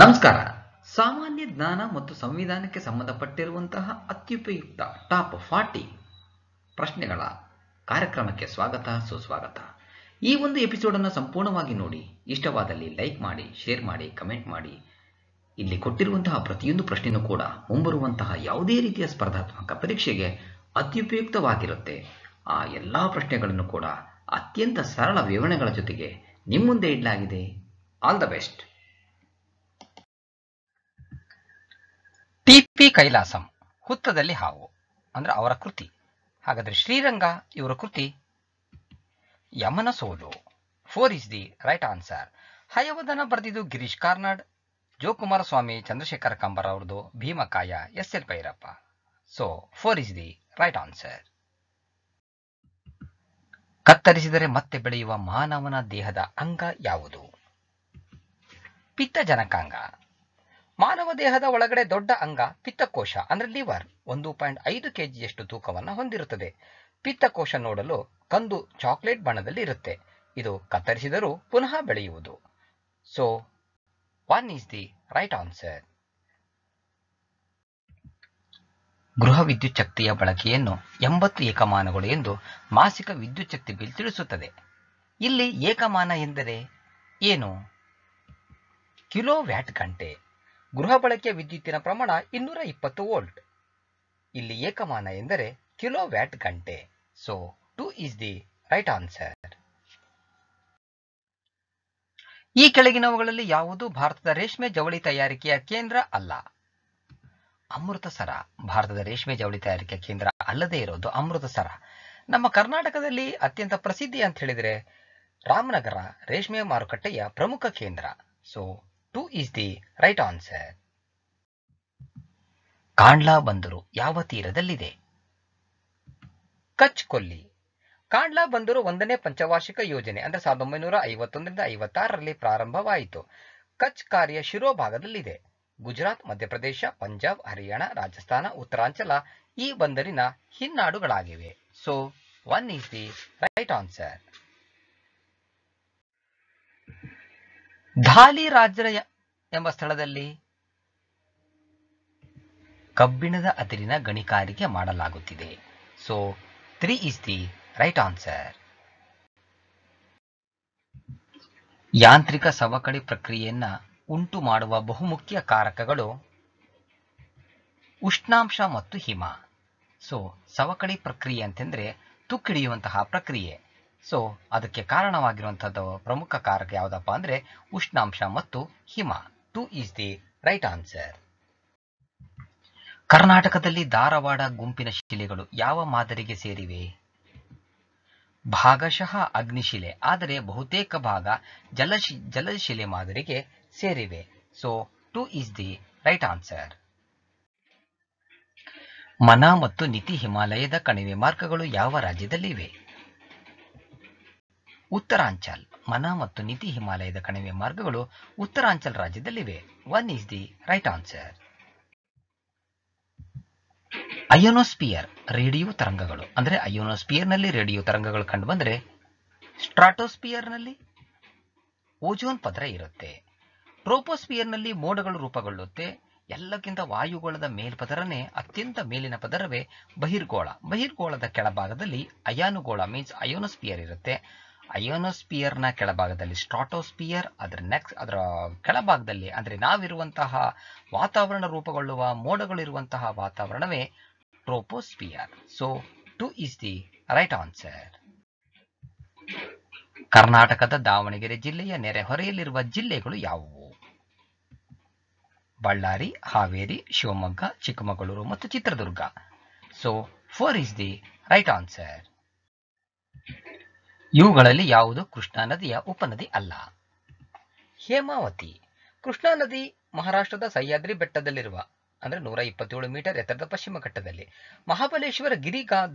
ನಮಸ್ಕಾರ ಸಾಮಾನ್ಯ ಜ್ಞಾನ ಮತ್ತು ಸಂವಿಧಾನಕ್ಕೆ ಸಂಬಂಧಪಟ್ಟಿರುವಂತಹ ಅತ್ಯುಪಯುಕ್ತ ಟಾಪ್ ಫಾರ್ಟಿ ಪ್ರಶ್ನೆಗಳ ಕಾರ್ಯಕ್ರಮಕ್ಕೆ ಸ್ವಾಗತ ಸುಸ್ವಾಗತ ಈ ಒಂದು ಎಪಿಸೋಡ್ ಅನ್ನು ಸಂಪೂರ್ಣವಾಗಿ ನೋಡಿ ಇಷ್ಟವಾದಲ್ಲಿ ಲೈಕ್ ಮಾಡಿ ಶೇರ್ ಮಾಡಿ ಕಮೆಂಟ್ ಮಾಡಿ ಇಲ್ಲಿ ಕೊಟ್ಟಿರುವಂತಹ ಪ್ರತಿಯೊಂದು ಪ್ರಶ್ನೆಯೂ ಕೂಡ ಮುಂಬರುವಂತಹ ಯಾವುದೇ ರೀತಿಯ ಸ್ಪರ್ಧಾತ್ಮಕ ಪರೀಕ್ಷೆಗೆ ಅತ್ಯುಪಯುಕ್ತವಾಗಿರುತ್ತೆ ಆ ಎಲ್ಲ ಪ್ರಶ್ನೆಗಳನ್ನು ಕೂಡ ಅತ್ಯಂತ ಸರಳ ವಿವರಣೆಗಳ ಜೊತೆಗೆ ನಿಮ್ಮ ಮುಂದೆ ಇಡಲಾಗಿದೆ all the best T Kailasam ಹುತ್ತದಲ್ಲಿ ಹಾವು ಅಂದ್ರೆ ಅವರ ಕೃತಿ ಹಾಗಾದ್ರೆ ಶ್ರೀರಂಗ ಇವರ ಕೃತಿ Yamana Solu four is the right answer Hayavadana ಬರೆದಿದ್ದು ಗಿರೀಶ್ ಕಾರ್ನಾಡ್ ಸ್ವಾಮಿ ಚಂದ್ರಶೇಖರ ಕಂಬರ್ ಅವ್ರದ್ದು Bhimakaya S L Bhyrappa so four is the right answer ಕತ್ತರಿಸಿದರೆ ಮತ್ತೆ ಬೆಳೆಯುವ ಮಾನವನ ದೇಹದ ಅಂಗ ಯಾವುದು ಪಿತ್ತ ಜನಕಾಂಗ ಮಾನವ ದೇಹದ ಒಳಗಡೆ ದೊಡ್ಡ ಅಂಗ ಪಿತ್ತಕೋಶ ಅಂದರೆ ಲಿವರ್ ಒಂದು ಪಾಯಿಂಟ್ ಐದು ಕೆಜಿಯಷ್ಟು ತೂಕವನ್ನು ಹೊಂದಿರುತ್ತದೆ ಪಿತ್ತಕೋಶ ನೋಡಲು ಕಂದು ಚಾಕ್ಲೇಟ್ ಬಣ್ಣದಲ್ಲಿ ಇರುತ್ತೆ ಇದು ಕತ್ತರಿಸಿದರೂ ಪುನಃ ಬೆಳೆಯುವುದು so one is the right answer ಗೃಹ ವಿದ್ಯುತ್ ಶಕ್ತಿಯ ಬಳಕೆಯನ್ನು ಎಂಬತ್ತು ಏಕಮಾನಗಳು ಎಂದು ಮಾಸಿಕ ವಿದ್ಯುತ್ ಶಕ್ತಿ ಬಿಲ್ ತಿಳಿಸುತ್ತದೆ ಇಲ್ಲಿ ಏಕಮಾನ ಎಂದರೆ ಏನು ಕಿಲೋ ವ್ಯಾಟ್ ಗಂಟೆ ಗೃಹ ಬಳಕೆ ವಿದ್ಯುತ್ತಿನ ಪ್ರಮಾಣ ಇನ್ನೂರ ಇಪ್ಪತ್ತು ವೋಲ್ಟ್ ಇಲ್ಲಿ ಏಕಮಾನ ಎಂದರೆ ಕಿಲೋ ವ್ಯಾಟ್ ಗಂಟೆ so two is the right answer ಈ ಕೆಳಗಿನವುಗಳಲ್ಲಿ ಯಾವುದು ಭಾರತದ ರೇಷ್ಮೆ ಜವಳಿ ತಯಾರಿಕೆಯ ಕೇಂದ್ರ ಅಲ್ಲ ಅಮೃತಸರ ಭಾರತದ ರೇಷ್ಮೆ ಜವಳಿ ತಯಾರಿಕೆಯ ಕೇಂದ್ರ ಅಲ್ಲದೇ ಇರೋದು ಅಮೃತಸರ ನಮ್ಮ ಕರ್ನಾಟಕದಲ್ಲಿ ಅತ್ಯಂತ ಪ್ರಸಿದ್ಧಿ ಅಂತ ಹೇಳಿದರೆ ರಾಮನಗರ ರೇಷ್ಮೆ ಮಾರುಕಟ್ಟೆಯ ಪ್ರಮುಖ ಕೇಂದ್ರ so 2 is the right answer. Kandla ಬಂದರು ಯಾವ ತೀರದಲ್ಲಿದೆ ಕಚ್ ಕೊಲ್ಲಿ ಕಾಂಡ್ಲಾ ಬಂದರು ಒಂದನೇ ಪಂಚವಾರ್ಷಿಕ ಯೋಜನೆ ಅಂದ್ರೆ ಸಾವಿರದ ಒಂಬೈನೂರ ಐವತ್ತೊಂದರಿಂದ ಐವತ್ತಾರರಲ್ಲಿ ಪ್ರಾರಂಭವಾಯಿತು ಕಚ್ ಕಾರ್ಯ ಶಿರೋಭಾಗದಲ್ಲಿದೆ ಗುಜರಾತ್ ಮಧ್ಯಪ್ರದೇಶ ಪಂಜಾಬ್ ಹರಿಯಾಣ ರಾಜಸ್ಥಾನ ಉತ್ತರಾಂಚಲ ಈ ಬಂದರಿನ ಹಿನ್ನಾಡುಗಳಾಗಿವೆ so one is the right answer Dhalli Rajhara ಎಂಬ ಸ್ಥಳದಲ್ಲಿ ಕಬ್ಬಿಣದ ಅದಿರಿನ ಗಣಿಕಾರಿಕೆ ಮಾಡಲಾಗುತ್ತಿದೆ so three is the right answer ಯಾಂತ್ರಿಕ ಸವಕಳಿ ಪ್ರಕ್ರಿಯೆಯನ್ನು ಉಂಟು ಮಾಡುವ ಬಹುಮುಖ್ಯ ಕಾರಕಗಳು ಉಷ್ಣಾಂಶ ಮತ್ತು ಹಿಮ ಸೊ ಸವಕಳಿ ಪ್ರಕ್ರಿಯೆ ಅಂತಂದ್ರೆ ತುಕ್ಕಿಡಿಯುವಂತಹ ಪ್ರಕ್ರಿಯೆ ಸೊ ಅದಕ್ಕೆ ಕಾರಣವಾಗಿರುವಂಥದ್ದು ಪ್ರಮುಖ ಕಾರಕ ಯಾವುದಪ್ಪ ಅಂದರೆ ಉಷ್ಣಾಂಶ ಮತ್ತು ಹಿಮ two is the right answer ಕರ್ನಾಟಕದಲ್ಲಿ ಧಾರವಾಡ ಗುಂಪಿನ ಶಿಲೆಗಳು ಯಾವ ಮಾದರಿಗೆ ಸೇರಿವೆ ಭಾಗಶಃ ಅಗ್ನಿಶಿಲೆ ಆದರೆ ಬಹುತೇಕ ಭಾಗ ಜಲಶಿ ಜಲಶಿಲೆ ಮಾದರಿಗೆ ಸೇರಿವೆ so two is the right answer ಮನ ಮತ್ತು ನಿತಿ ಹಿಮಾಲಯದ ಕಣಿವೆ ಮಾರ್ಗಗಳು ಯಾವ ರಾಜ್ಯದಲ್ಲಿವೆ ಉತ್ತರಾಂಚಲ್ ಮನ ಮತ್ತು ನಿತಿ ಹಿಮಾಲಯದ ಕಣಿವೆ ಮಾರ್ಗಗಳು ಉತ್ತರಾಂಚಲ್ ರಾಜ್ಯದಲ್ಲಿವೆ one is the right answer ionosphere radio ತರಂಗಗಳು ಅಂದರೆ ಅಯೋನೋಸ್ಪಿಯರ್ನಲ್ಲಿ ರೇಡಿಯೋ ತರಂಗಗಳು ಸ್ಟ್ರಾಟೋಸ್ಪಿಯರ್ ಸ್ಟ್ರಾಟೋಸ್ಪಿಯರ್ನಲ್ಲಿ ಓಜೋನ್ ಪದರ ಇರುತ್ತೆ ನಲ್ಲಿ ಮೋಡಗಳು ರೂಪಗೊಳ್ಳುತ್ತೆ ಎಲ್ಲಕ್ಕಿಂತ ವಾಯುಗೋಳದ ಮೇಲ್ಪದರನೇ ಅತ್ಯಂತ ಮೇಲಿನ ಪದರವೇ ಬಹಿರ್ಗೋಳ ಬಹಿರ್ಗೋಳದ ಕೆಳಭಾಗದಲ್ಲಿ ಅಯಾನುಗೋಳ ಮೀನ್ಸ್ ಅಯೋನೋಸ್ಪಿಯರ್ ಇರುತ್ತೆ ಅಯೋನೋಸ್ಪಿಯರ್ನ ಕೆಳಭಾಗದಲ್ಲಿ ಸ್ಟ್ರಾಟೋಸ್ಪಿಯರ್ ಅದರ ನೆಕ್ಸ್ಟ್ ಅದರ ಕೆಳಭಾಗದಲ್ಲಿ ಅಂದ್ರೆ ನಾವಿರುವಂತಹ ವಾತಾವರಣ ರೂಪುಗೊಳ್ಳುವ ಮೋಡಗಳಿರುವಂತಹ ವಾತಾವರಣವೇ troposphere so two is the right answer ಕರ್ನಾಟಕದ ದಾವಣಗೆರೆ ಜಿಲ್ಲೆಯ ನೆರೆಹೊರೆಯಲ್ಲಿರುವ ಜಿಲ್ಲೆಗಳು ಯಾವುವು ಬಳ್ಳಾರಿ ಹಾವೇರಿ ಶಿವಮೊಗ್ಗ ಚಿಕ್ಕಮಗಳೂರು ಮತ್ತು Chitradurga so four is the right answer ಇವುಗಳಲ್ಲಿ ಯಾವುದು ಕೃಷ್ಣಾ ನದಿಯ ಉಪನದಿ ಅಲ್ಲ ಹೇಮಾವತಿ ಕೃಷ್ಣಾ ನದಿ ಮಹಾರಾಷ್ಟ್ರದ ಸಹ್ಯಾದ್ರಿ ಬೆಟ್ಟದಲ್ಲಿರುವ ಅಂದ್ರೆ ನೂರ ಇಪ್ಪತ್ತೇಳು ಮೀಟರ್ ಎತ್ತರದ ಪಶ್ಚಿಮ ಘಟ್ಟದಲ್ಲಿ ಮಹಾಬಲೇಶ್ವರ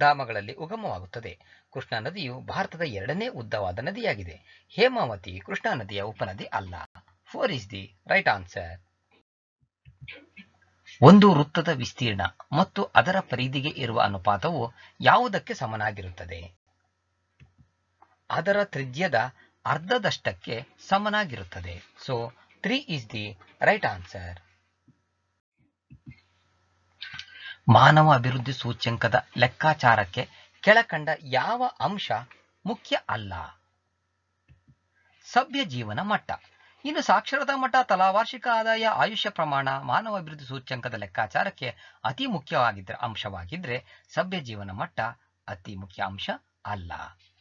ಧಾಮಗಳಲ್ಲಿ ಉಗಮವಾಗುತ್ತದೆ ಕೃಷ್ಣಾ ನದಿಯು ಭಾರತದ ಎರಡನೇ ಉದ್ದವಾದ ನದಿಯಾಗಿದೆ ಹೇಮಾವತಿ ಕೃಷ್ಣಾ ನದಿಯ ಉಪನದಿ ಅಲ್ಲ four is the right answer ಒಂದು ವೃತ್ತದ ವಿಸ್ತೀರ್ಣ ಮತ್ತು ಅದರ ಪರಿಧಿಗೆ ಇರುವ ಅನುಪಾತವು ಯಾವುದಕ್ಕೆ ಸಮನಾಗಿರುತ್ತದೆ ಅದರ ತ್ರಿಜ್ಯದ ಅರ್ಧದಷ್ಟಕ್ಕೆ ಸಮನಾಗಿರುತ್ತದೆ so three is the right answer ಮಾನವ ಅಭಿವೃದ್ಧಿ ಸೂಚ್ಯಂಕದ ಲೆಕ್ಕಾಚಾರಕ್ಕೆ ಕೆಳಕಂಡ ಯಾವ ಅಂಶ ಮುಖ್ಯ ಅಲ್ಲ ಸಭ್ಯ ಜೀವನ ಮಟ್ಟ ಇನ್ನು ಸಾಕ್ಷರತಾ ಮಟ್ಟ ತಲಾ ವಾರ್ಷಿಕ ಆದಾಯ ಆಯುಷ್ಯ ಪ್ರಮಾಣ ಮಾನವ ಅಭಿವೃದ್ಧಿ ಸೂಚ್ಯಂಕದ ಲೆಕ್ಕಾಚಾರಕ್ಕೆ ಅತಿ ಮುಖ್ಯವಾಗಿದ್ದ ಅಂಶವಾಗಿದ್ರೆ ಸಭ್ಯ ಜೀವನ ಮಟ್ಟ ಅತಿ ಮುಖ್ಯ ಅಂಶ ಅಲ್ಲ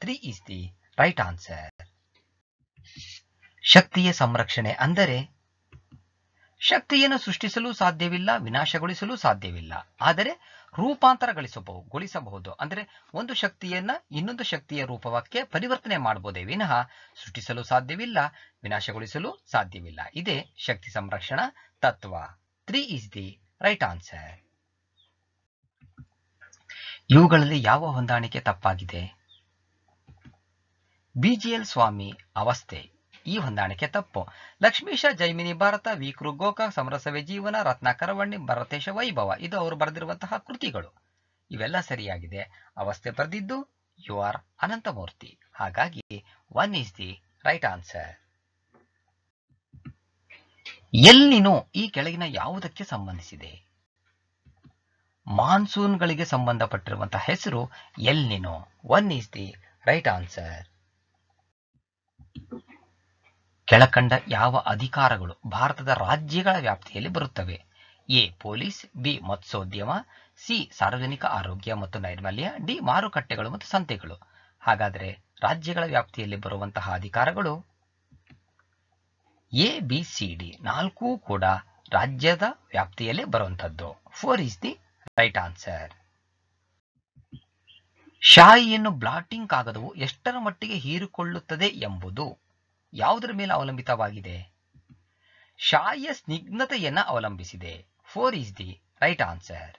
three is the right answer ಶಕ್ತಿಯ ಸಂರಕ್ಷಣೆ ಅಂದರೆ ಶಕ್ತಿಯನ್ನು ಸೃಷ್ಟಿಸಲು ಸಾಧ್ಯವಿಲ್ಲ ವಿನಾಶಗೊಳಿಸಲು ಸಾಧ್ಯವಿಲ್ಲ ಆದರೆ ರೂಪಾಂತರಗೊಳಿಸಬಹುದು ಗೊಳಿಸಬಹುದು ಅಂದರೆ ಒಂದು ಶಕ್ತಿಯನ್ನ ಇನ್ನೊಂದು ಶಕ್ತಿಯ ರೂಪವಕ್ಕೆ ಪರಿವರ್ತನೆ ಮಾಡಬಹುದೇ ವಿನಃ ಸೃಷ್ಟಿಸಲು ಸಾಧ್ಯವಿಲ್ಲ ವಿನಾಶಗೊಳಿಸಲು ಸಾಧ್ಯವಿಲ್ಲ ಇದೇ ಶಕ್ತಿ ಸಂರಕ್ಷಣಾ ತತ್ವ three is the right answer ಇವುಗಳಲ್ಲಿ ಯಾವ ಹೊಂದಾಣಿಕೆ ತಪ್ಪಾಗಿದೆ ಬಿಜಿಎಲ್ ಸ್ವಾಮಿ ಅವಸ್ಥೆ ಈ ಹೊಂದಾಣಿಕೆ ತಪ್ಪು ಲಕ್ಷ್ಮೀಶ ಜೈಮಿನಿ ಭಾರತ ವಿಕೃ ಗೋಕ ಸಮರಸವೇ ಜೀವನ ರತ್ನ ಕರವಣ್ಣಿ ಭರತೇಶ ವೈಭವ ಇದು ಅವರು ಬರೆದಿರುವಂತಹ ಕೃತಿಗಳು ಇವೆಲ್ಲ ಸರಿಯಾಗಿದೆ ಅವಸ್ಥೆ ಬರೆದಿದ್ದು ಯು ಆರ್ ಅನಂತಮೂರ್ತಿ ಹಾಗಾಗಿ one is the right answer El Nino ಈ ಕೆಳಗಿನ ಯಾವುದಕ್ಕೆ ಸಂಬಂಧಿಸಿದೆ ಮಾನ್ಸೂನ್ಗಳಿಗೆ ಸಂಬಂಧಪಟ್ಟಿರುವಂತಹ ಹೆಸರು El Nino one is the right answer ಕೆಳಕಂಡ ಯಾವ ಅಧಿಕಾರಗಳು ಭಾರತದ ರಾಜ್ಯಗಳ ವ್ಯಾಪ್ತಿಯಲ್ಲಿ ಬರುತ್ತವೆ ಎ ಪೊಲೀಸ್ ಬಿ ಮತ್ಸೋದ್ಯಮ ಸಿ ಸಾರ್ವಜನಿಕ ಆರೋಗ್ಯ ಮತ್ತು ನೈರ್ಮಲ್ಯ ಡಿ ಮಾರುಕಟ್ಟೆಗಳು ಮತ್ತು ಸಂತೆಗಳು ಹಾಗಾದರೆ ರಾಜ್ಯಗಳ ವ್ಯಾಪ್ತಿಯಲ್ಲಿ ಬರುವಂತಹ ಅಧಿಕಾರಗಳು ಎ ಬಿ ಸಿ ಡಿ ನಾಲ್ಕೂ ಕೂಡ ರಾಜ್ಯದ ವ್ಯಾಪ್ತಿಯಲ್ಲಿ ಬರುವಂತದ್ದು four is the right answer ಶಾಯಿಯನ್ನು ಬ್ಲಾಟಿಂಗ್ ಕಾಗದವು ಎಷ್ಟರ ಮಟ್ಟಿಗೆ ಹೀರಿಕೊಳ್ಳುತ್ತದೆ ಎಂಬುದು ಯಾವುದರ ಮೇಲೆ ಅವಲಂಬಿತವಾಗಿದೆ ಶಾಯಿಯ ಸ್ನಿಗ್ಧತೆಯನ್ನು ಅವಲಂಬಿಸಿದೆ four is the right answer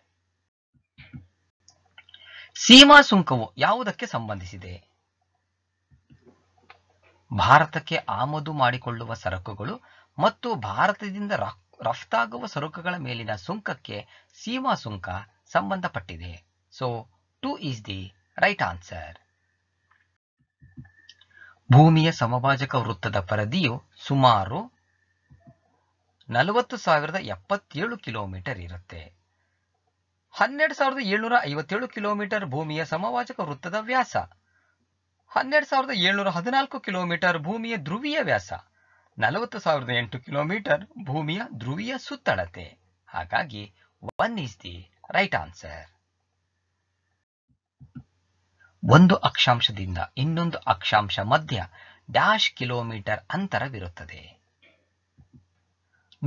ಸೀಮಾ ಸುಂಕವು ಯಾವುದಕ್ಕೆ ಸಂಬಂಧಿಸಿದೆ ಭಾರತಕ್ಕೆ ಆಮದು ಮಾಡಿಕೊಳ್ಳುವ ಸರಕುಗಳು ಮತ್ತು ಭಾರತದಿಂದ ರಫ್ತಾಗುವ ಸರಕುಗಳ ಮೇಲಿನ ಸುಂಕಕ್ಕೆ ಸೀಮಾ ಸುಂಕ ಸಂಬಂಧಪಟ್ಟಿದೆ so two is the right answer ಭೂಮಿಯ ಸಮಭಾಜಕ ವೃತ್ತದ ಪರದಿಯು ಸುಮಾರು ನಲವತ್ತು ಸಾವಿರದ ಎಪ್ಪತ್ತೇಳು ಕಿಲೋಮೀಟರ್ ಇರುತ್ತೆ ಹನ್ನೆರಡು ಸಾವಿರದ ಏಳ್ನೂರ ಐವತ್ತೇಳು ಕಿಲೋಮೀಟರ್ ಭೂಮಿಯ ಸಮಭಾಜಕ ವೃತ್ತದ ವ್ಯಾಸ ಹನ್ನೆರಡು ಸಾವಿರದ ಏಳ್ನೂರ ಹದಿನಾಲ್ಕು ಕಿಲೋಮೀಟರ್ ಭೂಮಿಯ ಧ್ರುವೀಯ ವ್ಯಾಸ ನಲವತ್ತು ಸಾವಿರದ ಎಂಟು ಕಿಲೋಮೀಟರ್ ಭೂಮಿಯ ಧ್ರುವೀಯ ಸುತ್ತಳತೆ ಹಾಗಾಗಿ one is the right answer ಒಂದು ಅಕ್ಷಾಂಶದಿಂದ ಇನ್ನೊಂದು ಅಕ್ಷಾಂಶ ಮಧ್ಯ ಡ್ಯಾಶ್ ಕಿಲೋಮೀಟರ್ ಅಂತರವಿರುತ್ತದೆ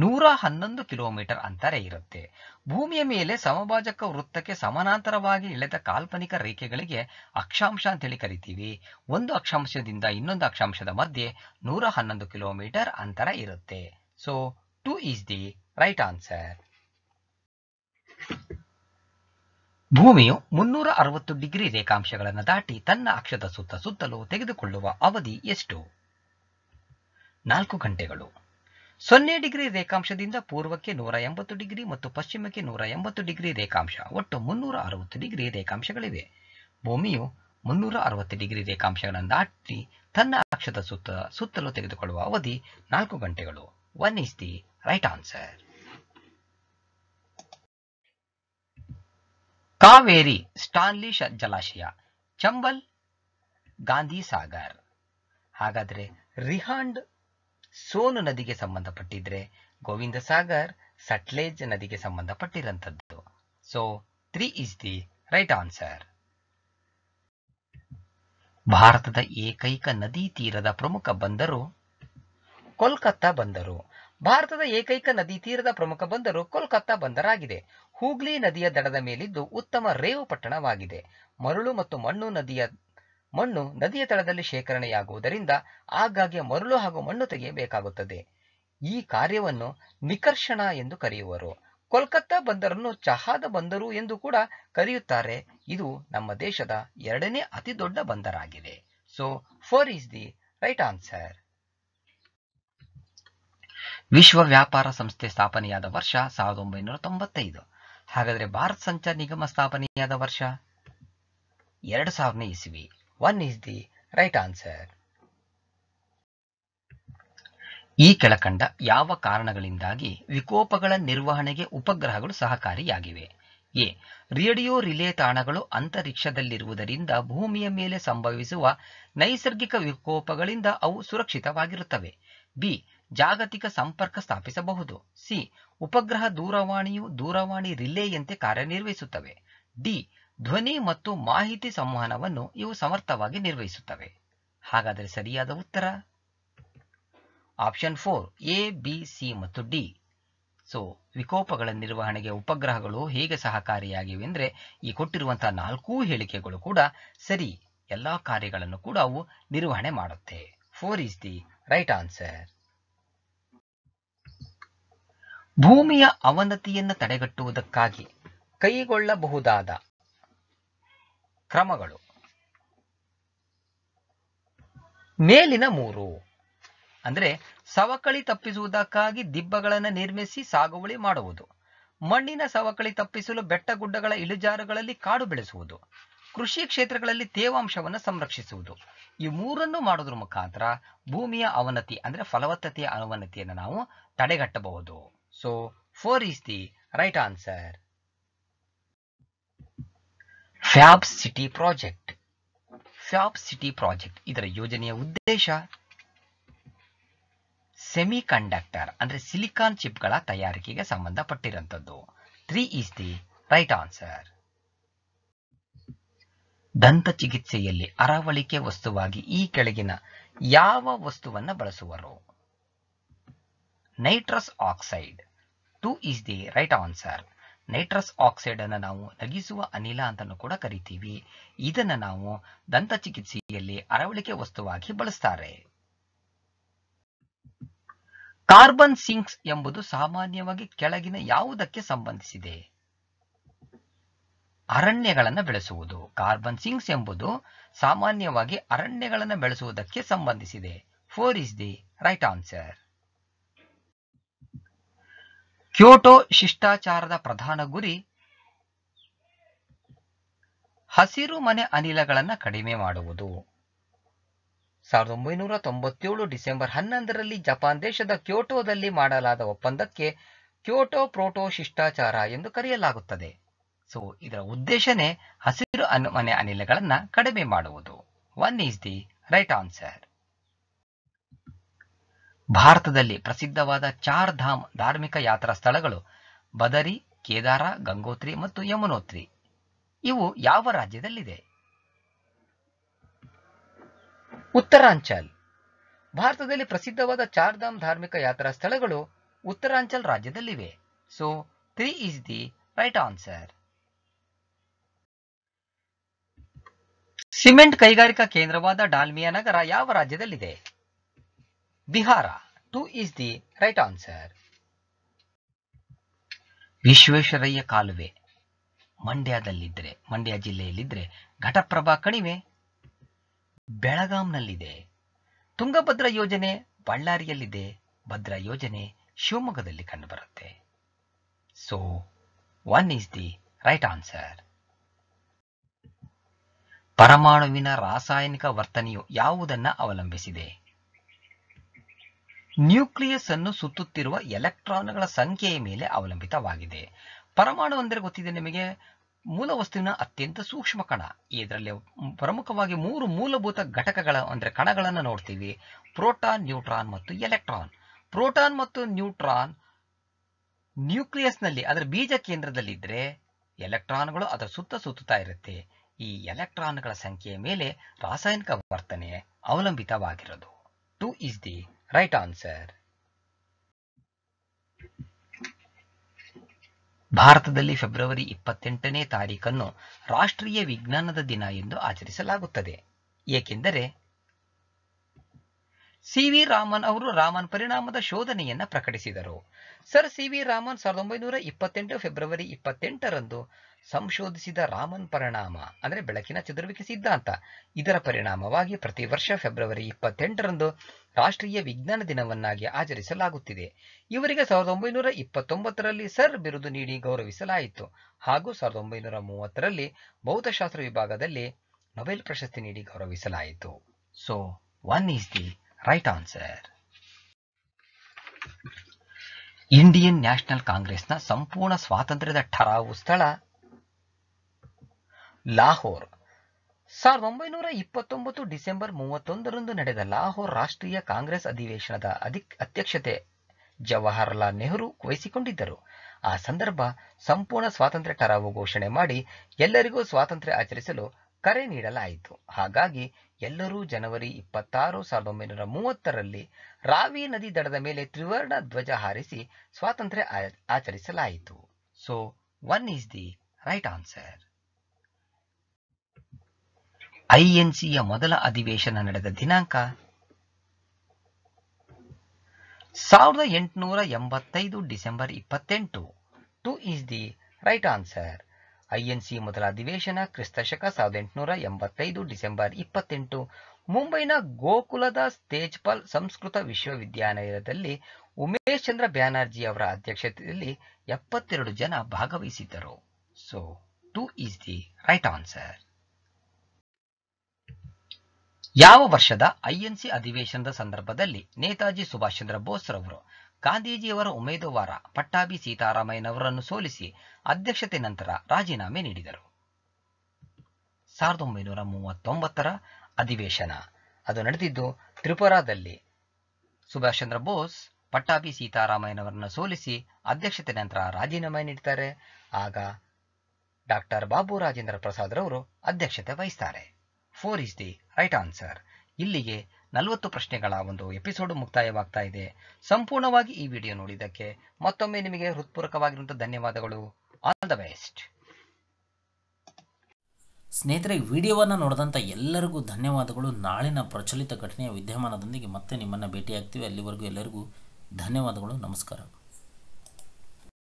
ನೂರ ಹನ್ನೊಂದು ಕಿಲೋಮೀಟರ್ ಅಂತರ ಇರುತ್ತೆ ಭೂಮಿಯ ಮೇಲೆ ಸಮಭಾಜಕ ವೃತ್ತಕ್ಕೆ ಸಮಾನಾಂತರವಾಗಿ ಎಳೆದ ಕಾಲ್ಪನಿಕ ರೇಖೆಗಳಿಗೆ ಅಕ್ಷಾಂಶ ಅಂತೇಳಿ ಕರಿತೀವಿ ಒಂದು ಅಕ್ಷಾಂಶದಿಂದ ಇನ್ನೊಂದು ಅಕ್ಷಾಂಶದ ಮಧ್ಯೆ ನೂರ ಹನ್ನೊಂದು ಕಿಲೋಮೀಟರ್ ಅಂತರ ಇರುತ್ತೆ so two is the right answer ಭೂಮಿಯು ಮುನ್ನೂರ ಅರವತ್ತು ಡಿಗ್ರಿ ರೇಖಾಂಶಗಳನ್ನು ದಾಟಿ ತನ್ನ ಅಕ್ಷದ ಸುತ್ತ ಸುತ್ತಲೂ ತೆಗೆದುಕೊಳ್ಳುವ ಅವಧಿ ಎಷ್ಟು ನಾಲ್ಕು ಗಂಟೆಗಳು ಸೊನ್ನೆ ಡಿಗ್ರಿ ರೇಖಾಂಶದಿಂದ ಪೂರ್ವಕ್ಕೆ ನೂರ ಎಂಬತ್ತು ಡಿಗ್ರಿ ಮತ್ತು ಪಶ್ಚಿಮಕ್ಕೆ ನೂರ ಎಂಬತ್ತು ಡಿಗ್ರಿ ರೇಖಾಂಶ ಒಟ್ಟು ಮುನ್ನೂರ ಅರವತ್ತು ಡಿಗ್ರಿ ರೇಖಾಂಶಗಳಿವೆ ಭೂಮಿಯು ಮುನ್ನೂರ ಅರವತ್ತು ಡಿಗ್ರಿ ರೇಖಾಂಶಗಳನ್ನು ದಾಟಿ ತನ್ನ ಅಕ್ಷದ ಸುತ್ತ ಸುತ್ತಲೂ ತೆಗೆದುಕೊಳ್ಳುವ ಅವಧಿ ನಾಲ್ಕು ಗಂಟೆಗಳು one is the right answer Kaveri Stanley ಜಲಾಶಯ ಚಂಬಲ್ ಗಾಂಧಿ ಸಾಗರ್ ಹಾಗಾದ್ರೆ ರಿಹಾಂಡ್ ಸೋನು ನದಿಗೆ ಸಂಬಂಧಪಟ್ಟಿದ್ರೆ ಗೋವಿಂದ ಸಾಗರ್ ಸಟ್ಲೇಜ್ ನದಿಗೆ ಸಂಬಂಧಪಟ್ಟಿರಂಥದ್ದು so three is the right answer ಭಾರತದ ಏಕೈಕ ನದಿ ತೀರದ ಪ್ರಮುಖ ಬಂದರು ಕೋಲ್ಕತ್ತಾ ಬಂದರು ಭಾರತದ ಏಕೈಕ ನದಿ ತೀರದ ಪ್ರಮುಖ ಬಂದರು ಕೋಲ್ಕತ್ತಾ ಬಂದರಾಗಿದೆ ಹೂಗ್ಲಿ ನದಿಯ ದಡದ ಮೇಲಿದ್ದು ಉತ್ತಮ ರೇವು ಪಟ್ಟಣವಾಗಿದೆ ಮರಳು ಮತ್ತು ಮಣ್ಣು ನದಿಯ ಮಣ್ಣು ನದಿಯ ತಳದಲ್ಲಿ ಶೇಖರಣೆಯಾಗುವುದರಿಂದ ಆಗಾಗ್ಗೆ ಮರಳು ಹಾಗೂ ಮಣ್ಣು ತೆಗೆಯಬೇಕಾಗುತ್ತದೆ ಈ ಕಾರ್ಯವನ್ನು ನಿಕರ್ಷಣ ಎಂದು ಕರೆಯುವರು ಕೋಲ್ಕತ್ತಾ ಬಂದರನ್ನು ಚಹಾದ ಬಂದರು ಎಂದು ಕೂಡ ಕರೆಯುತ್ತಾರೆ ಇದು ನಮ್ಮ ದೇಶದ ಎರಡನೇ ಅತಿ ದೊಡ್ಡ ಬಂದರಾಗಿದೆ so four is the right answer ವಿಶ್ವ ವ್ಯಾಪಾರ ಸಂಸ್ಥೆ ಸ್ಥಾಪನೆಯಾದ ವರ್ಷ ಸಾವಿರದ ಒಂಬೈನೂರ ತೊಂಬತ್ತೈದು ಹಾಗಾದರೆ ಭಾರತ್ ಸಂಚಾರ್ ನಿಗಮ ಸ್ಥಾಪನೆಯಾದ ವರ್ಷ ಎರಡು ಸಾವಿರನೇ ಇಸ್ವಿ one is the right answer ಈ ಕೆಳಕಂಡ ಯಾವ ಕಾರಣಗಳಿಂದಾಗಿ ವಿಕೋಪಗಳ ನಿರ್ವಹಣೆಗೆ ಉಪಗ್ರಹಗಳು ಸಹಕಾರಿಯಾಗಿವೆ ಎ ರೇಡಿಯೋ ರಿಲೇ ತಾಣಗಳು ಅಂತರಿಕ್ಷದಲ್ಲಿರುವುದರಿಂದ ಭೂಮಿಯ ಮೇಲೆ ಸಂಭವಿಸುವ ನೈಸರ್ಗಿಕ ವಿಕೋಪಗಳಿಂದ ಅವು ಸುರಕ್ಷಿತವಾಗಿರುತ್ತವೆ ಬಿ ಜಾಗತಿಕ ಸಂಪರ್ಕ ಸ್ಥಾಪಿಸಬಹುದು ಸಿ ಉಪಗ್ರಹ ದೂರವಾಣಿಯು ದೂರವಾಣಿ ರಿಲೇಯಂತೆ ಕಾರ್ಯನಿರ್ವಹಿಸುತ್ತವೆ ಡಿ ಧ್ವನಿ ಮತ್ತು ಮಾಹಿತಿ ಸಂವಹನವನ್ನು ಇವು ಸಮರ್ಥವಾಗಿ ನಿರ್ವಹಿಸುತ್ತವೆ ಹಾಗಾದರೆ ಸರಿಯಾದ ಉತ್ತರ option four A B C ಮತ್ತು ಡಿ ಸೊ ವಿಕೋಪಗಳ ನಿರ್ವಹಣೆಗೆ ಉಪಗ್ರಹಗಳು ಹೇಗೆ ಸಹಕಾರಿಯಾಗಿವೆ ಅಂದರೆ ಈ ಕೊಟ್ಟಿರುವಂತಹ ನಾಲ್ಕೂ ಹೇಳಿಕೆಗಳು ಕೂಡ ಸರಿ ಎಲ್ಲ ಕಾರ್ಯಗಳನ್ನು ಕೂಡ ಅವು ನಿರ್ವಹಣೆ ಮಾಡುತ್ತೆ four is the right answer ಭೂಮಿಯ ಅವನತಿಯನ್ನು ತಡೆಗಟ್ಟುವುದಕ್ಕಾಗಿ ಕೈಗೊಳ್ಳಬಹುದಾದ ಕ್ರಮಗಳು ಮೇಲಿನ ಮೂರು ಅಂದ್ರೆ ಸವಕಳಿ ತಪ್ಪಿಸುವುದಕ್ಕಾಗಿ ದಿಬ್ಬಗಳನ್ನು ನಿರ್ಮಿಸಿ ಸಾಗುವಳಿ ಮಾಡುವುದು ಮಣ್ಣಿನ ಸವಕಳಿ ತಪ್ಪಿಸಲು ಬೆಟ್ಟಗುಡ್ಡಗಳ ಇಳಿಜಾರುಗಳಲ್ಲಿ ಕಾಡು ಬೆಳೆಸುವುದು ಕೃಷಿ ಕ್ಷೇತ್ರಗಳಲ್ಲಿ ತೇವಾಂಶವನ್ನು ಸಂರಕ್ಷಿಸುವುದು ಈ ಮೂರನ್ನು ಮಾಡುವುದ್ರ ಮುಖಾಂತರ ಭೂಮಿಯ ಅವನತಿ ಅಂದ್ರೆ ಫಲವತ್ತತೆಯ ಅವನತಿಯನ್ನು ನಾವು ತಡೆಗಟ್ಟಬಹುದು so 4 is the right answer fab city project fab city project ಇದರ ಯೋಜನೆಯ ಉದ್ದೇಶ ಸೆಮಿ ಕಂಡಕ್ಟರ್ ಅಂದ್ರೆ ಸಿಲಿಕಾನ್ ಚಿಪ್ಗಳ ತಯಾರಿಕೆಗೆ ಸಂಬಂಧಪಟ್ಟಿರಂಥದ್ದು three is the right answer ದಂತ ಚಿಕಿತ್ಸೆಯಲ್ಲಿ ಅರವಳಿಕೆ ವಸ್ತುವಾಗಿ ಈ ಕೆಳಗಿನ ಯಾವ ವಸ್ತುವನ್ನ ಬಳಸುವರು nitrous oxide two is the right answer nitrous oxide ಅನ್ನು ನಾವು ನಗಿಸುವ ಅನಿಲ ಅಂತಲೂ ಕೂಡ ಕರಿತೀವಿ ಇದನ್ನು ನಾವು ದಂತ ಚಿಕಿತ್ಸೆಯಲ್ಲಿ ಅರವಳಿಕೆ ವಸ್ತುವಾಗಿ ಬಳಸ್ತಾರೆ ಕಾರ್ಬನ್ ಸಿಂಕ್ಸ್ ಎಂಬುದು ಸಾಮಾನ್ಯವಾಗಿ ಕೆಳಗಿನ ಯಾವುದಕ್ಕೆ ಸಂಬಂಧಿಸಿದೆ ಅರಣ್ಯಗಳನ್ನು ಬೆಳೆಸುವುದು ಕಾರ್ಬನ್ ಸಿಂಕ್ಸ್ ಎಂಬುದು ಸಾಮಾನ್ಯವಾಗಿ ಅರಣ್ಯಗಳನ್ನು ಬೆಳೆಸುವುದಕ್ಕೆ ಸಂಬಂಧಿಸಿದೆ four is the right answer Kyoto ಶಿಷ್ಟಾಚಾರದ ಪ್ರಧಾನ ಗುರಿ ಹಸಿರು ಮನೆ ಅನಿಲಗಳನ್ನು ಕಡಿಮೆ ಮಾಡುವುದು ಸಾವಿರದ ಒಂಬೈನೂರ ತೊಂಬತ್ತೇಳು ಡಿಸೆಂಬರ್ ಹನ್ನೊಂದರಲ್ಲಿ ಜಪಾನ್ ದೇಶದ ಕ್ಯೋಟೋದಲ್ಲಿ ಮಾಡಲಾದ ಒಪ್ಪಂದಕ್ಕೆ ಕ್ಯೋಟೋ ಪ್ರೋಟೋ ಶಿಷ್ಟಾಚಾರ ಎಂದು ಕರೆಯಲಾಗುತ್ತದೆ ಸೊ ಇದರ ಉದ್ದೇಶನೇ ಹಸಿರು ಮನೆ ಅನಿಲಗಳನ್ನು ಕಡಿಮೆ ಮಾಡುವುದು one is the right answer ಭಾರತದಲ್ಲಿ ಪ್ರಸಿದ್ಧವಾದ ಚಾರ್ ಧಾಮ್ ಧಾರ್ಮಿಕ ಯಾತ್ರಾ ಸ್ಥಳಗಳು ಬದರಿ ಕೇದಾರ ಗಂಗೋತ್ರಿ ಮತ್ತು ಯಮುನೋತ್ರಿ ಇವು ಯಾವ ರಾಜ್ಯದಲ್ಲಿದೆ ಉತ್ತರಾಂಚಲ್ ಭಾರತದಲ್ಲಿ ಪ್ರಸಿದ್ಧವಾದ ಚಾರ್ಧಾಮ್ ಧಾರ್ಮಿಕ ಯಾತ್ರಾ ಸ್ಥಳಗಳು ಉತ್ತರಾಂಚಲ್ ರಾಜ್ಯದಲ್ಲಿವೆ so three is the right answer cement ಕೈಗಾರಿಕಾ ಕೇಂದ್ರವಾದ ಡಾಲ್ಮಿಯಾ ನಗರ ಯಾವ ರಾಜ್ಯದಲ್ಲಿದೆ Bihar two is the right answer Visvesvaraya ಕಾಲುವೆ ಮಂಡ್ಯದಲ್ಲಿದ್ದರೆ ಮಂಡ್ಯ ಜಿಲ್ಲೆಯಲ್ಲಿದ್ದರೆ ಘಟಪ್ರಭಾ ಕಣಿವೆ ಬೆಳಗಾಂನಲ್ಲಿದೆ ತುಂಗಭದ್ರಾ ಯೋಜನೆ ಬಳ್ಳಾರಿಯಲ್ಲಿದೆ ಭದ್ರಾ ಯೋಜನೆ ಶಿವಮೊಗ್ಗದಲ್ಲಿ ಕಂಡುಬರುತ್ತೆ so one is the right answer ಪರಮಾಣುವಿನ ರಾಸಾಯನಿಕ ವರ್ತನೆಯು ಯಾವುದನ್ನ ಅವಲಂಬಿಸಿದೆ ನ್ಯೂಕ್ಲಿಯಸ್ ಅನ್ನು ಸುತ್ತುತ್ತಿರುವ ಎಲೆಕ್ಟ್ರಾನ್ಗಳ ಸಂಖ್ಯೆಯ ಮೇಲೆ ಅವಲಂಬಿತವಾಗಿದೆ ಪರಮಾಣು ಅಂದರೆ ಗೊತ್ತಿದೆ ನಿಮಗೆ ಮೂಲ ವಸ್ತುವಿನ ಅತ್ಯಂತ ಸೂಕ್ಷ್ಮ ಕಣ ಇದರಲ್ಲಿ ಪ್ರಮುಖವಾಗಿ ಮೂರು ಮೂಲಭೂತ ಘಟಕಗಳ ಅಂದರೆ ಕಣಗಳನ್ನು ನೋಡ್ತೀವಿ ಪ್ರೋಟಾನ್ ನ್ಯೂಟ್ರಾನ್ ಮತ್ತು ಎಲೆಕ್ಟ್ರಾನ್ ಪ್ರೋಟಾನ್ ಮತ್ತು ನ್ಯೂಟ್ರಾನ್ ನ್ಯೂಕ್ಲಿಯಸ್ನಲ್ಲಿ ಅದರ ಬೀಜ ಕೇಂದ್ರದಲ್ಲಿದ್ದರೆ ಎಲೆಕ್ಟ್ರಾನ್ಗಳು ಅದರ ಸುತ್ತ ಸುತ್ತುತ್ತಾ ಇರುತ್ತೆ ಈ ಎಲೆಕ್ಟ್ರಾನ್ಗಳ ಸಂಖ್ಯೆಯ ಮೇಲೆ ರಾಸಾಯನಿಕ ವರ್ತನೆ ಅವಲಂಬಿತವಾಗಿರೋದು two is the right answer ಭಾರತದಲ್ಲಿ ಫೆಬ್ರವರಿ ಇಪ್ಪತ್ತೆಂಟನೇ ತಾರೀಖನ್ನು ರಾಷ್ಟ್ರೀಯ ವಿಜ್ಞಾನದ ದಿನ ಎಂದು ಆಚರಿಸಲಾಗುತ್ತದೆ ಏಕೆಂದರೆ ಸಿ ವಿ ರಾಮನ್ ಅವರು ರಾಮನ್ ಪರಿಣಾಮದ ಶೋಧನೆಯನ್ನ ಪ್ರಕಟಿಸಿದರು ಸರ್ ಸಿ ವಿ ರಾಮನ್ ಸಾವಿರದ ಒಂಬೈನೂರ ಇಪ್ಪತ್ತೆಂಟು ಫೆಬ್ರವರಿ ಇಪ್ಪತ್ತೆಂಟರಂದು ಸಂಶೋಧಿಸಿದ ರಾಮನ್ ಪರಿಣಾಮ ಅಂದರೆ ಬೆಳಕಿನ ಚದುರುವಿಕೆ ಸಿದ್ಧಾಂತ ಇದರ ಪರಿಣಾಮವಾಗಿ ಪ್ರತಿ ವರ್ಷ ಫೆಬ್ರವರಿ ಇಪ್ಪತ್ತೆಂಟರಂದು ರಾಷ್ಟ್ರೀಯ ವಿಜ್ಞಾನ ದಿನವನ್ನಾಗಿ ಆಚರಿಸಲಾಗುತ್ತಿದೆ ಇವರಿಗೆ ಸಾವಿರದ ಒಂಬೈನೂರ ಇಪ್ಪತ್ತೊಂಬತ್ತರಲ್ಲಿ ಸರ್ ಬಿರುದು ನೀಡಿ ಗೌರವಿಸಲಾಯಿತು ಹಾಗೂ ಸಾವಿರದ ಒಂಬೈನೂರ ಮೂವತ್ತರಲ್ಲಿ ಭೌತಶಾಸ್ತ್ರ ವಿಭಾಗದಲ್ಲಿ ನೊಬೆಲ್ ಪ್ರಶಸ್ತಿ ನೀಡಿ ಗೌರವಿಸಲಾಯಿತು so one is the right answer Indian National ಕಾಂಗ್ರೆಸ್ನ ಸಂಪೂರ್ಣ ಸ್ವಾತಂತ್ರ್ಯದ ಠರಾವು ಸ್ಥಳ ಲಾಹೋರ್ ಸಾವಿರದ ಒಂಬೈನೂರ ಇಪ್ಪತ್ತೊಂಬತ್ತು ಡಿಸೆಂಬರ್ ಮೂವತ್ತೊಂದರಂದು ನಡೆದ ಲಾಹೋರ್ ರಾಷ್ಟ್ರೀಯ ಕಾಂಗ್ರೆಸ್ ಅಧಿವೇಶನದ ಅಧಿಕ್ ಅಧ್ಯಕ್ಷತೆ ಜವಾಹರಲಾಲ್ ನೆಹರು ವಹಿಸಿಕೊಂಡಿದ್ದರು ಆ ಸಂದರ್ಭ ಸಂಪೂರ್ಣ ಸ್ವಾತಂತ್ರ್ಯ ಕರಾವು ಘೋಷಣೆ ಮಾಡಿ ಎಲ್ಲರಿಗೂ ಸ್ವಾತಂತ್ರ್ಯ ಆಚರಿಸಲು ಕರೆ ನೀಡಲಾಯಿತು ಹಾಗಾಗಿ ಎಲ್ಲರೂ ಜನವರಿ ಇಪ್ಪತ್ತಾರು ಸಾವಿರದ ಒಂಬೈನೂರ ಮೂವತ್ತರಲ್ಲಿ ರಾವಿ ನದಿ ದಡದ ಮೇಲೆ ತ್ರಿವರ್ಣ ಧ್ವಜ ಹಾರಿಸಿ ಸ್ವಾತಂತ್ರ್ಯ ಆಚರಿಸಲಾಯಿತು so one is the right answer ಐಎನ್ಸಿಯ ಮೊದಲ ಅಧಿವೇಶನ ನಡೆದ ದಿನಾಂಕ ಸಾವಿರದ ಎಂಟುನೂರ ಎಂಬತ್ತೈದು ಡಿಸೆಂಬರ್ ಇಪ್ಪತ್ತೆಂಟು two is the right answer ಐಎನ್ಸಿ ಮೊದಲ ಅಧಿವೇಶನ ಕ್ರಿಸ್ತಶಕ ಸಾವಿರದ ಎಂಟುನೂರ ಎಂಬತ್ತೈದು ಡಿಸೆಂಬರ್ ಇಪ್ಪತ್ತೆಂಟು ಮುಂಬೈನ ಗೋಕುಲದ ತೇಜ್ಪಾಲ್ ಸಂಸ್ಕೃತ ವಿಶ್ವವಿದ್ಯಾನಿಲಯದಲ್ಲಿ ಉಮೇಶ್ ಚಂದ್ರ ಬ್ಯಾನರ್ಜಿ ಅವರ ಅಧ್ಯಕ್ಷತೆಯಲ್ಲಿ ಎಪ್ಪತ್ತೆರಡು ಜನ ಭಾಗವಹಿಸಿದ್ದರು so two is the right answer ಯಾವ ವರ್ಷದ ಐಎನ್ಸಿ ಅಧಿವೇಶನದ ಸಂದರ್ಭದಲ್ಲಿ ನೇತಾಜಿ ಸುಭಾಷ್ ಚಂದ್ರ ಬೋಸ್ ರವರು ಗಾಂಧೀಜಿಯವರ ಉಮೇದುವಾರ ಪಟ್ಟಾಭಿ ಸೀತಾರಾಮಯ್ಯನವರನ್ನು ಸೋಲಿಸಿ ಅಧ್ಯಕ್ಷತೆ ನಂತರ ರಾಜೀನಾಮೆ ನೀಡಿದರು ಸಾವಿರದ ಒಂಬೈನೂರ ಮೂವತ್ತೊಂಬತ್ತರ ಅಧಿವೇಶನ ಅದು ನಡೆದಿದ್ದು ತ್ರಿಪುರಾದಲ್ಲಿ ಸುಭಾಷ್ ಚಂದ್ರ ಬೋಸ್ ಪಟ್ಟಾಭಿ ಸೀತಾರಾಮಯ್ಯನವರನ್ನು ಸೋಲಿಸಿ ಅಧ್ಯಕ್ಷತೆ ನಂತರ ರಾಜೀನಾಮೆ ನೀಡುತ್ತಾರೆ ಆಗ ಡಾಕ್ಟರ್ ಬಾಬು ರಾಜೇಂದ್ರ ಪ್ರಸಾದ್ ರವರು ಅಧ್ಯಕ್ಷತೆ ವಹಿಸ್ತಾರೆ four is the right answer ಇಲ್ಲಿಗೆ ನಲವತ್ತು ಪ್ರಶ್ನೆಗಳ ಒಂದು ಎಪಿಸೋಡ್ ಮುಕ್ತಾಯವಾಗ್ತಾ ಇದೆ ಸಂಪೂರ್ಣವಾಗಿ ಈ ವಿಡಿಯೋ ನೋಡಿದ್ದಕ್ಕೆ ಮತ್ತೊಮ್ಮೆ ನಿಮಗೆ ಹೃತ್ಪೂರ್ವಕವಾಗಿರುವಂಥ ಧನ್ಯವಾದಗಳು ಆಲ್ ದ ಬೆಸ್ಟ್ ಸ್ನೇಹಿತರೆ ವಿಡಿಯೋವನ್ನು ನೋಡಿದಂಥ ಎಲ್ಲರಿಗೂ ಧನ್ಯವಾದಗಳು ನಾಳಿನ ಪ್ರಚಲಿತ ಘಟನೆಯ ವಿದ್ಯಮಾನದೊಂದಿಗೆ ಮತ್ತೆ ನಿಮ್ಮನ್ನು ಭೇಟಿಯಾಗ್ತೀವಿ ಅಲ್ಲಿವರೆಗೂ ಎಲ್ಲರಿಗೂ ಧನ್ಯವಾದಗಳು ನಮಸ್ಕಾರ